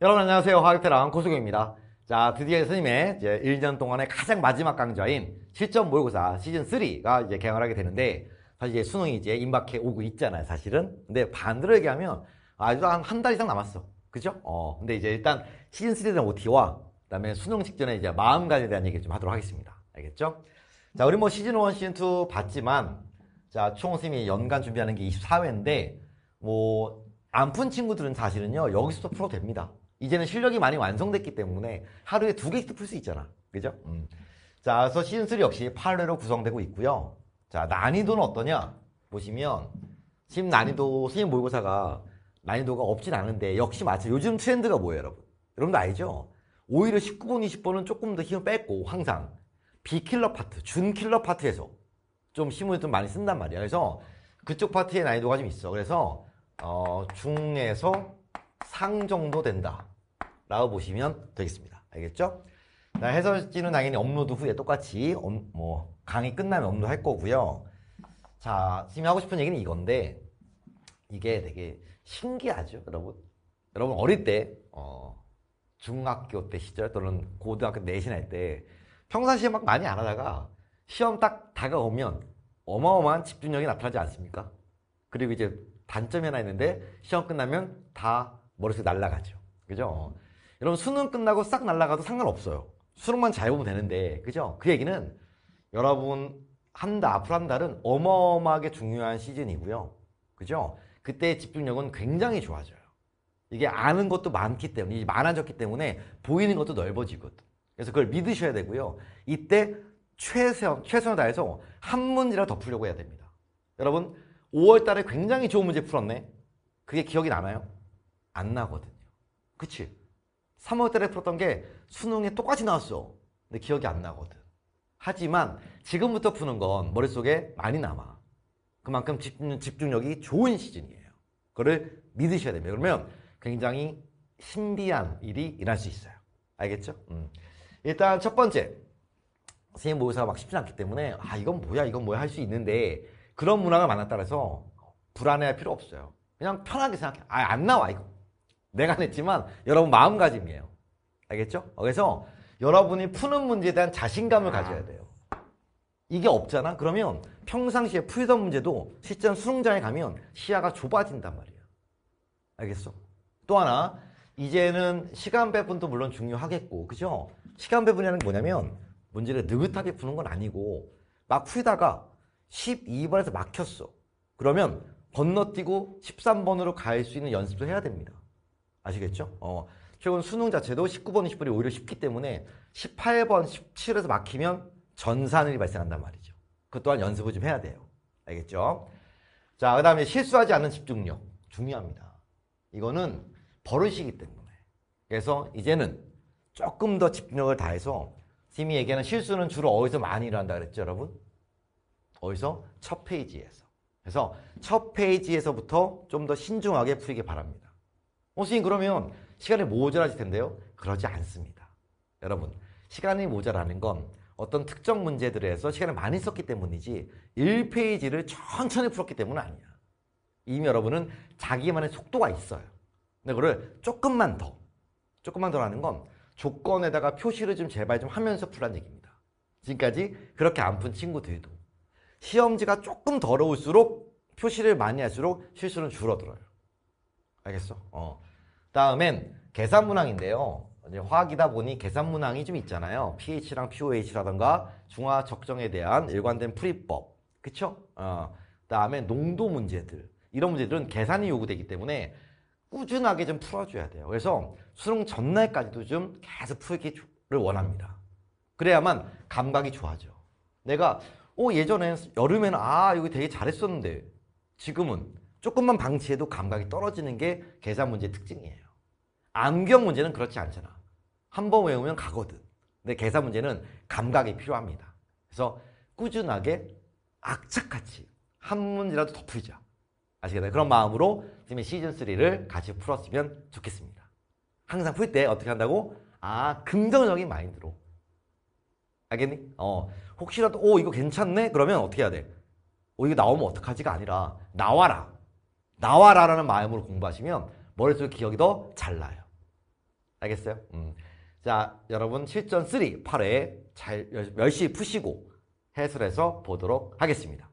여러분 안녕하세요. 화학테랑 고수경입니다. 자, 드디어 선생님의 이제 1년 동안의 가장 마지막 강좌인 실전 모의고사 시즌 3가 이제 개강을 하게 되는데 사실 이제 수능이 이제 임박해 오고 있잖아요, 사실은. 근데 반대로 얘기하면 아직도 한한 달 이상 남았어. 그죠? 어. 근데 이제 일단 시즌 3에 대한 OT와 그다음에 수능 직전에 이제 마음가짐에 대한 얘기 를좀 하도록 하겠습니다. 알겠죠? 자, 우리 뭐 시즌 1, 시즌 2 봤지만 자, 총 스님이 연간 준비하는 게 24회인데 뭐안 푼 친구들은 사실은요, 여기서도 풀어도 됩니다. 이제는 실력이 많이 완성됐기 때문에 하루에 두 개씩 풀 수 있잖아. 그죠? 음. 자, 그래서 시즌3 역시 8회로 구성되고 있고요. 자, 난이도는 어떠냐? 보시면 지금 난이도 선생님 모의고사가 난이도가 없진 않은데 역시 마찬가 요즘 트렌드가 뭐예요, 여러분? 여러분도 알죠? 오히려 19번, 20번은 조금 더 힘을 뺐고 항상 비킬러 파트, 준킬러 파트에서 좀 힘을 좀 많이 쓴단 말이야. 그래서 그쪽 파트의 난이도가 좀 있어. 그래서 어, 중에서 상 정도 된다 라고 보시면 되겠습니다 알겠죠? 해설지는 당연히 업로드 후에 똑같이 음, 뭐 강의 끝나면 업로드할 거고요 자 지금 하고 싶은 얘기는 이건데 이게 되게 신기하죠 여러분 여러분 어릴 때 어, 중학교 때 시절 또는 고등학교 내신할 때 평상시에 막 많이 안 하다가 시험 딱 다가오면 어마어마한 집중력이 나타나지 않습니까? 그리고 이제 단점이 하나 있는데 시험 끝나면 다 머릿속에 날라가죠. 그죠? 여러분 수능 끝나고 싹 날라가도 상관없어요. 수능만 잘 보면 되는데 그죠? 그 얘기는 여러분 한 달, 앞으로 한 달은 어마어마하게 중요한 시즌이고요. 그죠? 그때 집중력은 굉장히 좋아져요. 이게 아는 것도 많기 때문에, 이제 많아졌기 때문에 보이는 것도 넓어지거든. 그래서 그걸 믿으셔야 되고요. 이때 최선, 최선을 다해서 한 문제라도 더 풀려고 해야 됩니다. 여러분, 5월 달에 굉장히 좋은 문제 풀었네? 그게 기억이 나나요? 안 나거든요. 그치? 3월 달에 풀었던 게 수능에 똑같이 나왔어. 근데 기억이 안 나거든. 하지만 지금부터 푸는 건 머릿속에 많이 남아. 그만큼 집중, 력이 좋은 시즌이에요. 그거를 믿으셔야 됩니다. 그러면 굉장히 신비한 일이 일어날수 있어요. 알겠죠? 음. 일단 첫 번째, 선생님 모의사가 막 쉽진 않기 때문에 아 이건 뭐야 이건 뭐야 할 수 있는데 그런 문화가많았다 그래서 불안해할 필요 없어요. 그냥 편하게 생각해. 아안 나와 이거. 내가 냈지만 여러분 마음가짐이에요. 알겠죠? 그래서 여러분이 푸는 문제에 대한 자신감을 아. 가져야 돼요. 이게 없잖아? 그러면 평상시에 풀던 문제도 실전 수능장에 가면 시야가 좁아진단 말이에요 알겠어? 또 하나, 이제는 시간 배분도 물론 중요하겠고, 그죠? 시간 배분이라는 게 뭐냐면 문제를 느긋하게 푸는 건 아니고 막 풀다가 12번에서 막혔어. 그러면 건너뛰고 13번으로 갈 수 있는 연습도 해야 됩니다. 아시겠죠? 어, 결국은 수능 자체도 19번, 20번이 오히려 쉽기 때문에 18번, 17에서 막히면 전산이 발생한단 말이죠. 그 또한 연습을 좀 해야 돼요. 알겠죠? 자, 그 다음에 실수하지 않는 집중력. 중요합니다. 이거는 버릇이기 때문에. 그래서 이제는 조금 더 집중력을 다해서 팀이 얘기하는 실수는 주로 어디서 많이 일어난다 그랬죠, 여러분? 어디서? 첫 페이지에서. 그래서 첫 페이지에서부터 좀 더 신중하게 풀기 바랍니다. 어, 선생님 그러면 시간이 모자라질 텐데요. 그러지 않습니다. 여러분 시간이 모자라는 건 어떤 특정 문제들에서 시간을 많이 썼기 때문이지 1페이지를 천천히 풀었기 때문은 아니야. 이미 여러분은 자기만의 속도가 있어요. 근데 그걸 조금만 더, 조금만 더라는 건 조건에다가 표시를 좀 제발 좀 하면서 풀란 얘기입니다. 지금까지 그렇게 안 푼 친구들도 시험지가 조금 더러울수록 표시를 많이 할수록 실수는 줄어들어요. 알겠어? 어. 다음엔 계산문항인데요. 화학이다 보니 계산문항이 좀 있잖아요. pH랑 POH라던가 중화적정에 대한 일관된 풀이법. 그쵸? 어, 다음에 농도 문제들. 이런 문제들은 계산이 요구되기 때문에 꾸준하게 좀 풀어줘야 돼요. 그래서 수능 전날까지도 좀 계속 풀기를 원합니다. 그래야만 감각이 좋아져. 내가 어예전에 여름에는 아 여기 되게 잘했었는데 지금은 조금만 방치해도 감각이 떨어지는 게 계산 문제의 특징이에요. 암기형 문제는 그렇지 않잖아. 한 번 외우면 가거든. 근데 계산 문제는 감각이 필요합니다. 그래서 꾸준하게 악착같이 한 문제라도 더 풀자. 아시겠나요? 그런 마음으로 지금 시즌3를 같이 풀었으면 좋겠습니다. 항상 풀 때 어떻게 한다고? 아, 긍정적인 마인드로. 알겠니? 어, 혹시라도, 오, 이거 괜찮네? 그러면 어떻게 해야 돼? 오, 이거 나오면 어떡하지가 아니라, 나와라. 나와라라는 마음으로 공부하시면 머릿속 기억이 더 잘 나요. 알겠어요? 음. 자, 여러분 실전 3 8회 잘 열심히 푸시고 해설해서 보도록 하겠습니다.